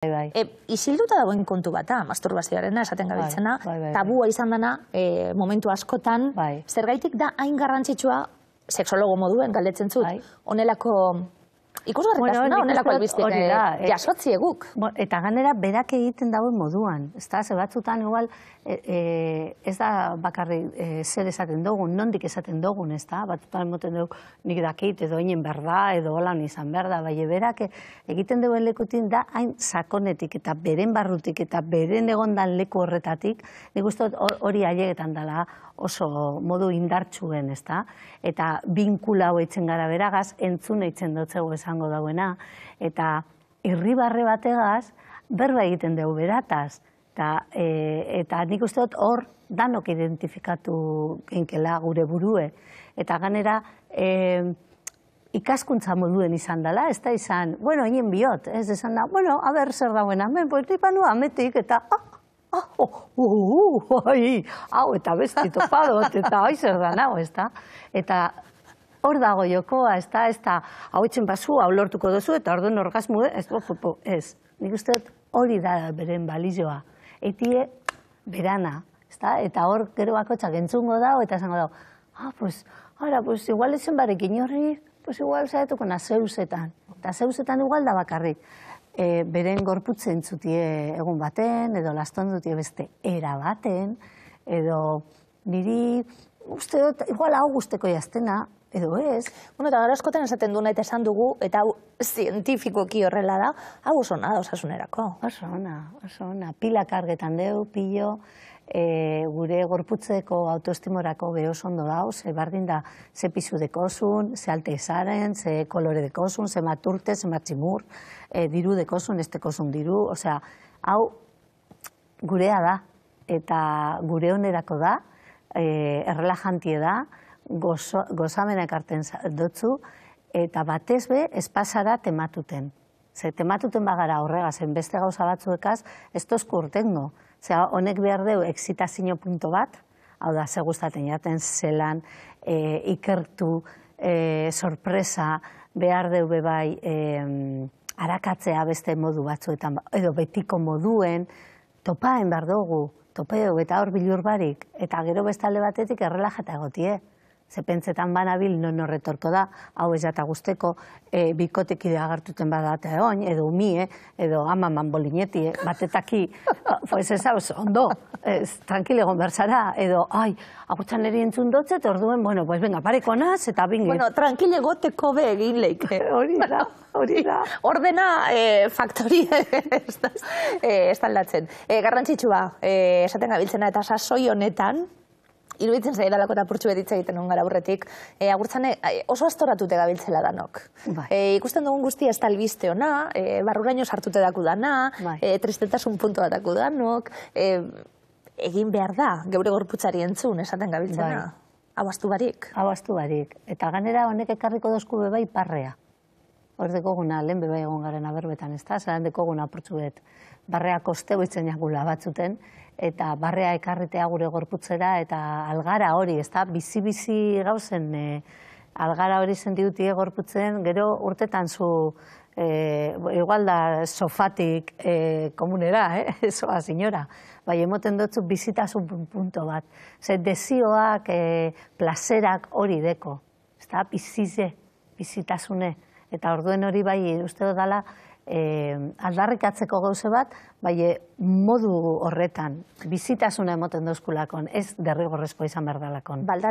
Bai, bai. Isilduta dagoen kontu bat, masturbazioaren da, esaten bai, gabitzena, tabua izan dana, eh, momentu askotan, zer gaitik da hain garrantzitsua, seksologo moduen, galdetzen zut, onelako ikusgarritasuna bueno, honelako albizte, eh, eh, Eta ganera, berak egiten dagoen moduan. Eh, ez da, batzutan, igual, e, ez da bakarri e, zer esaten dugun, nondik esaten dugun, ez da, batzutan moten dugu, nik dakit, edo inen berda, edo hola izan berda, bai, berak egiten duen lekutin da, hain sakonetik eta beren barrutik eta beren egondan leku horretatik, nik uste hori ailegetan dela oso modu indartsuen, ez eta binkula hau gara beragaz, entzun eitzen dutzego izango dagoena. Eta irribarre bategaz, bat egaz, egiten dugu berataz. E, eta nik uste dut hor danok identifikatu genkela gure burue. Eta ganera e, ikaskuntza moduen izan dela, ez da izan, bueno, hien biot, ez da bueno, da, bueno, haber zer dagoen, hamen, bueno, iban nua, ametik, eta, ah, ah, oh, uh, uh, ah, ah, eta ah, ah, ah, ah, ah, ah, ah, hor dago jokoa, ez da, ez da, hau etxen basu, hau lortuko duzu, eta hor duen ez du, jopo, ez. Nik uste dut hori da beren balizoa. Etie, berana, ez da, eta hor gero bako txagentzungo dago, eta zango dago, ah, pues, ara, pues, igual ezen barekin horri, pues, igual zaituko na zeuzetan. Eta zeuzetan igual da bakarrik. E, beren gorputzen zutie egun baten, edo laston dutie beste era baten, edo niri uste igual hau guzteko jaztena, edo ez. Bueno, eta gara esaten duna eta esan dugu, eta hau zientifikoki horrela da, hau oso da osasunerako. Oso ona, pila kargetan deu, pilo, eh, gure gorputzeko autoestimorako behoz ondo dau, ze bardin da, ze pizu dekozun, ze alte esaren, ze kolore dekozun, ze maturte, ze matximur, eh, diru dekozun, ez dekozun diru, osea, hau gurea da, eta gure onerako da, Eh, errelajantie da, gozamenak arten dutzu, eta batez be, espazara tematuten. Zer, tematuten bagara horrega, zen beste gauza batzuekaz, ez tozku urtengo. Zer, honek behar deu, eksitazio punto bat, hau da, ze guztaten jaten zelan, e, ikertu, e, sorpresa, behar deu bebai, harakatzea beste modu batzuetan, edo betiko moduen, topaen behar dugu, topeo eta hor bilur barik, eta gero bestalde batetik errelajeta egotie. Eh? zepentzetan pentsetan banabil non horretorko da, hau ez eta guzteko, e, bikotek idea gartuten badatea oin, edo umi, e, edo amaman bolinetie, batetaki, ah, pues, ez hau, ondo, e, tranquile gonberzara, edo, ai, abutzan leri entzun dotze, orduen, bueno, pues venga, pareko naz, eta bingit. Bueno, tranquile goteko be egin leik. Hori da, hori da. Ordena, e, faktori, ez da, ez da, ez da, ez da, ez da, ez da, ez da, ez da, ez da, ez da, ez da, ez da, ez da, ez da, ez da, ez da, ez da, ez da, ez iruditzen zaila lakota eta purtsu betitza egiten nuen gara burretik, e, eh, agurtzane eh, oso astoratute gabiltzela danok. Bai. Eh, ikusten dugun guztia ez talbizte ona, e, barruraino sartute daku dana, bai. e, tristetasun puntu daku danok, e, egin behar da, geure gorputzari entzun, esaten gabiltzena. Bai. Abastu barik. Abastu barik. Eta ganera honek ekarriko dozku bebai parrea. Hor dekoguna, lehen beba egon garen aberbetan, ez da? Zeran dekoguna barrea bet, barreak oste boitzen jakula batzuten, eta barrea ekarritea gure gorputzera, eta algara hori, ez bizi-bizi gauzen, e, algara hori zendiduti gorputzen gero urtetan zu, e, igual da, sofatik e, komunera, eh? soa zinora, bai, emoten dutzu bizitasun punto bat, ze, dezioak, e, plazerak hori deko, ez da, bizize, bizitasune, eta orduen hori bai, uste dut dala, eh, aldarrikatzeko gauze bat, bai modu horretan, bizitasuna emoten dozkulakon, ez derrigorrezko izan berdalakon. dalakon.